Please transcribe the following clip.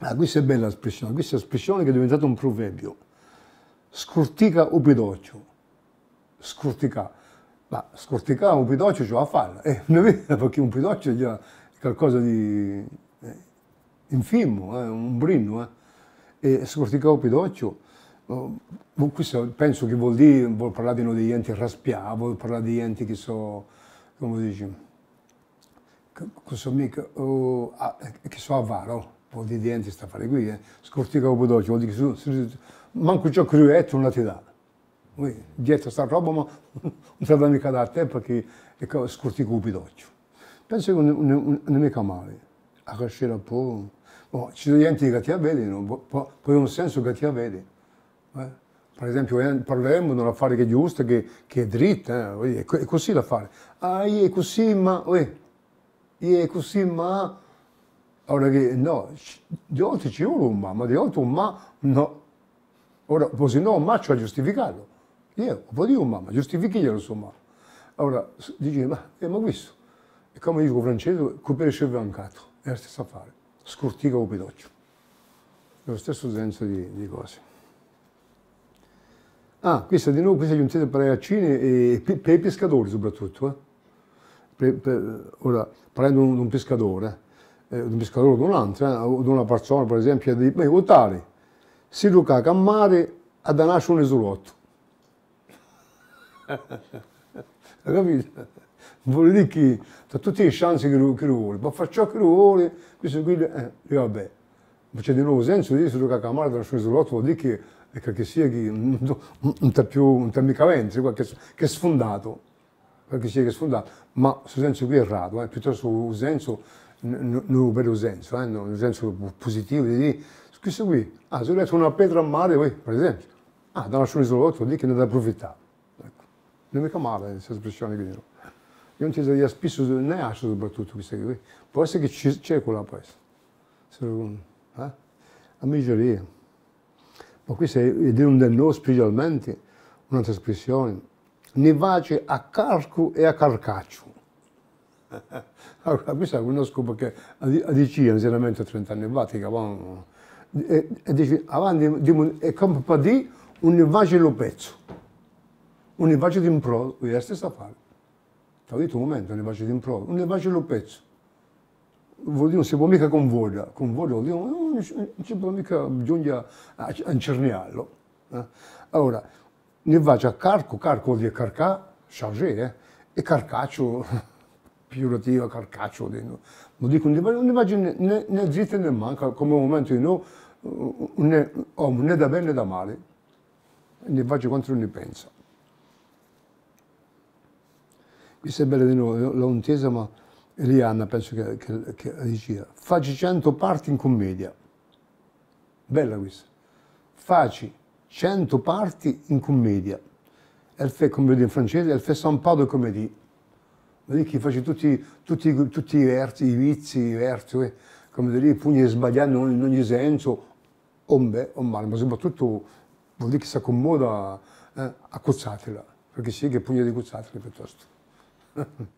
Ah, questa è bella l'espressione, questa è l'espressione che è diventata un proverbio. Scortica o pidoccio. Scortica. Ma scortica un pidoccio ce la fanno. Eh, non è vero, perché un pidoccio è già qualcosa di eh, infimo, eh, un brinno. Eh. E scorticare un pidoccio, oh, boh, questo penso che vuol dire, vuol parlare di degli enti raspiati, vuol parlare di enti che sono, come dici, che, che sono oh, ah, eh, avaro vuol dire niente sta a fare qui, eh. scortica dopo dolce, vuol dire che su, su, manco ciò cruetto non la ti dà. Quindi, dietro sta roba ma non te la mica da te perché è scortica un pidoccio. Penso che non è mica male, a crescere un po'. Oh, ci sono gente che ti avvedono, boh, boh, poi po, un senso che ti avvede. Eh? Per esempio, eh, parleremo di un affare che è giusto, che, che è dritto, eh? è così l'affare. Ah, è così, ma... Uè, è così, ma... Oradaki no, di ci vuole un ma di yorulma un ma no. Ora, se no, un ma ci cioè ha giustificato. Io, un po' di un ma giustifichiglielo su mamma. Allora, dice, ma, eh, ma questo, e come dico francese, coprire il vancato, è la stessa affare, scortica o È Lo stesso senso di, di cose. Ah, questa di nuovo, questa è un'intesa per le accine e per i pescatori soprattutto. Eh? Per, per, ora, parlando di un pescatore, eh, un pescatore o di un'altra, o di una persona per esempio, di votare, si duca a mare a danarci un esulotto. Hai capito? Vuol dire che ha tutte le chance che lui, che lui vuole, ma fa ciò che lui vuole, questo qui, eh, vabbè. Ma c'è di nuovo senso di dire che a mare a danarci un esulotto vuol dire che ecco, che sia che non ti più, non ti mica venti, che, che è sfondato, perché sia che è sfondato, ma questo senso qui è errato, eh? piuttosto un senso non un bello senso, eh, un senso positivo di dire, questo qui, ah, se ho letto una pietra a mare, oui, per esempio, ah, da lasciare isolotto, lì che ne deve approfittare. Ecco. Non è mica male questa espressione che dirò. Io non ti direi spesso, ne ascio soprattutto questa qui, può essere che ci circola questo. Eh? Amigeria. Ma questa è di un del specialmente, un'altra espressione, ne vace a carco e a carcaccio. Allora, questo è conosco perché a dici, sinceramente, 30 anni fa, ti capavamo. E, e dici, avanti, è come per dire un invece lo pezzo. Un invece di impro, è la stessa fare. Ti ho detto un momento, un invece di impro, un invece lo pezzo. Vuol dire, non si può mica convoda, convoda vuol dire, non si può mica, bisogna incerniarlo. Eh? Allora, ne faccio a carco, carco vuol dire carcà, chargé, eh? e carcaccio peiorativa carcaccio. Non dico un'immagine né, né zitto né manca, come un momento di no, uh, né, oh, né da bene né da male, ne faccio quanto ne pensa. Mi sembra di noi, eh, l'ho intesa, ma Eliana penso che, che, che diceva, facci 100 parti in commedia. Bella questa. Facci 100 parti in commedia. E Elle come comédie in francese, e fait San Paolo de comédie lì che faccio tutti, tutti, tutti, i versi, i vizi, i versi, eh. come dire, i pugni sbagliando in ogni senso, o beh o male, ma soprattutto vuol dire che si accomoda eh, a cozzatela, perché si sì che pugna di cozzatela piuttosto.